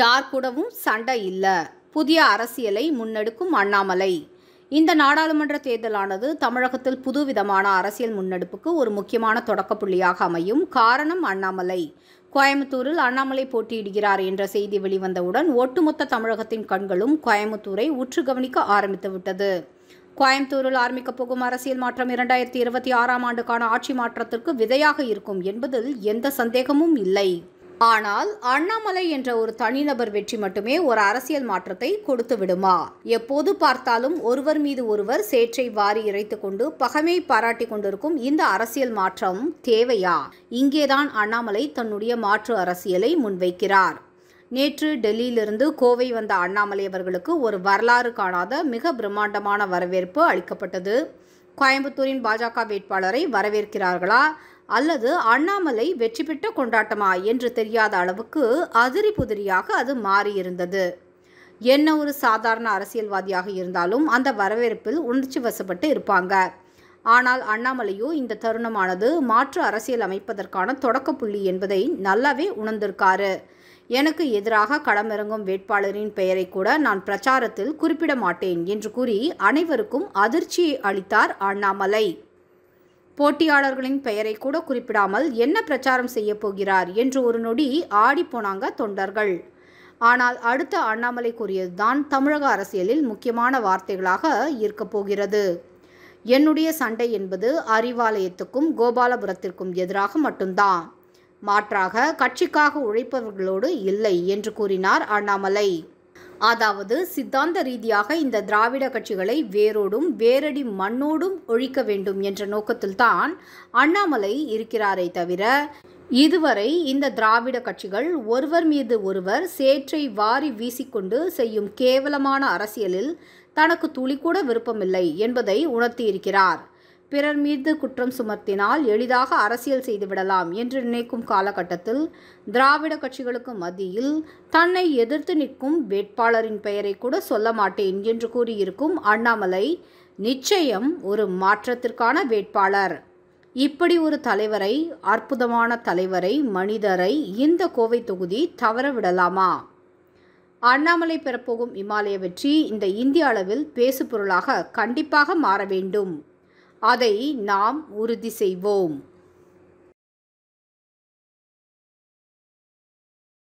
யார் கூடவும் சண்டை இல்லை புதிய அரசியலை முன்னெடுக்கும் அண்ணாமலை இந்த நாடாளுமன்ற தேர்தலானது தமிழகத்தில் புதுவிதமான அரசியல் முன்னெடுப்புக்கு ஒரு முக்கியமான தொடக்க புள்ளியாக அமையும் காரணம் அண்ணாமலை கோயம்புத்தூரில் அண்ணாமலை போட்டியிடுகிறார் என்ற செய்தி வெளிவந்தவுடன் ஒட்டுமொத்த தமிழகத்தின் கண்களும் கோயம்புத்தூரை உற்று கவனிக்க ஆரம்பித்துவிட்டது கோயம்புத்தூரில் ஆரம்பிக்கப் போகும் அரசியல் மாற்றம் இரண்டாயிரத்தி இருபத்தி ஆறாம் ஆண்டுக்கான ஆட்சி மாற்றத்திற்கு விதையாக இருக்கும் என்பதில் எந்த சந்தேகமும் இல்லை ஆனால் அண்ணாமலை என்ற ஒரு தனிநபர் வெற்றி மட்டுமே ஒரு அரசியல் மாற்றத்தை கொடுத்து விடுமா எப்போது பார்த்தாலும் ஒருவர் மீது ஒருவர் சேற்றை வாரி இறைத்து கொண்டு பகமை பாராட்டி கொண்டிருக்கும் இந்த அரசியல் மாற்றம் தேவையா இங்கேதான் அண்ணாமலை தன்னுடைய மாற்று அரசியலை முன்வைக்கிறார் நேற்று டெல்லியிலிருந்து கோவை வந்த அண்ணாமலை அவர்களுக்கு ஒரு வரலாறு காணாத மிக பிரம்மாண்டமான வரவேற்பு அளிக்கப்பட்டது கோயம்புத்தூரின் பாஜக வேட்பாளரை வரவேற்கிறார்களா அல்லது அண்ணாமலை வெற்றி பெற்ற கொண்டாட்டமா என்று தெரியாத அளவுக்கு அதிரி புதிரியாக அது மாறியிருந்தது என்ன ஒரு சாதாரண அரசியல்வாதியாக இருந்தாலும் அந்த வரவேற்பில் உணர்ச்சி வசப்பட்டு இருப்பாங்க ஆனால் அண்ணாமலையோ இந்த தருணமானது மாற்று அரசியல் அமைப்பதற்கான தொடக்க புள்ளி என்பதை நல்லாவே உணர்ந்திருக்காரு எனக்கு எதிராக களமிறங்கும் வேட்பாளரின் பெயரை கூட நான் பிரச்சாரத்தில் குறிப்பிட மாட்டேன் என்று கூறி அனைவருக்கும் அதிர்ச்சியை அளித்தார் அண்ணாமலை போட்டியாளர்களின் பெயரை கூட குறிப்பிடாமல் என்ன பிரச்சாரம் செய்ய போகிறார் என்று ஒரு நொடி ஆடிப்போனாங்க தொண்டர்கள் ஆனால் அடுத்த அண்ணாமலை கூறியதுதான் தமிழக அரசியலில் முக்கியமான வார்த்தைகளாக இருக்கப் போகிறது என்னுடைய சண்டை என்பது அறிவாலயத்துக்கும் கோபாலபுரத்திற்கும் எதிராக மட்டும்தான் மாற்றாக கட்சிக்காக உழைப்பவர்களோடு இல்லை என்று கூறினார் அண்ணாமலை அதாவது சித்தாந்த ரீதியாக இந்த திராவிட கட்சிகளை வேரோடும் வேரடி மண்ணோடும் ஒழிக்க வேண்டும் என்ற நோக்கத்தில்தான் அண்ணாமலை இருக்கிறாரே தவிர இதுவரை இந்த திராவிட கட்சிகள் ஒருவர் மீது ஒருவர் சேற்றை வாரி வீசிக்கொண்டு செய்யும் கேவலமான அரசியலில் தனக்கு துளி கூட விருப்பமில்லை என்பதை உணர்த்தியிருக்கிறார் பிறர் மீது குற்றம் சுமத்தினால் எளிதாக அரசியல் செய்துவிடலாம் என்று நினைக்கும் காலகட்டத்தில் திராவிட கட்சிகளுக்கு மத்தியில் தன்னை எதிர்த்து நிற்கும் வேட்பாளரின் பெயரை கூட சொல்ல மாட்டேன் என்று கூறியிருக்கும் அண்ணாமலை நிச்சயம் ஒரு மாற்றத்திற்கான வேட்பாளர் இப்படி ஒரு தலைவரை அற்புதமான தலைவரை மனிதரை இந்த கோவை தொகுதி தவறவிடலாமா அண்ணாமலை பெறப்போகும் இமாலய வெற்றி இந்த இந்திய அளவில் பேசுபொருளாக கண்டிப்பாக மாற வேண்டும் அதை நாம் உறுதி செய்வோம்